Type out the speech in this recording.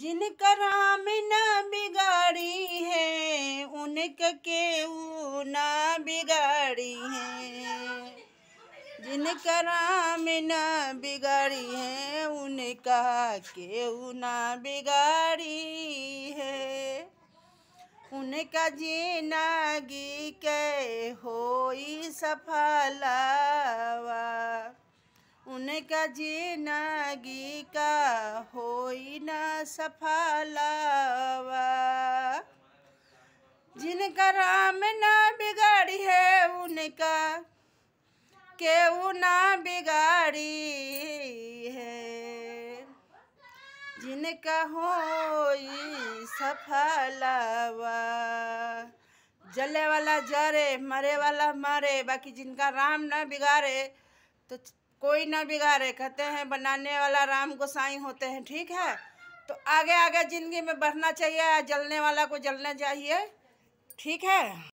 जिनका राम न बिगाड़ी है उनके के न ना बिगाड़ी है जिनका राम न बिगाड़ी है उनका के ना बिगाड़ी है उनका जिनागी के होई सफलावा उनका जिनागी का होई न सफलावा जिनका राम ना बिगाड़ी है उनका के ना बिगाड़ी है जिनका हो सफलावा जले वाला जरे मरे वाला मरे बाकी जिनका राम ना बिगाड़े तो कोई ना बिगाड़े कहते हैं बनाने वाला राम गोसाई होते हैं ठीक है तो आगे आगे ज़िंदगी में बढ़ना चाहिए जलने वाला को जलने चाहिए ठीक है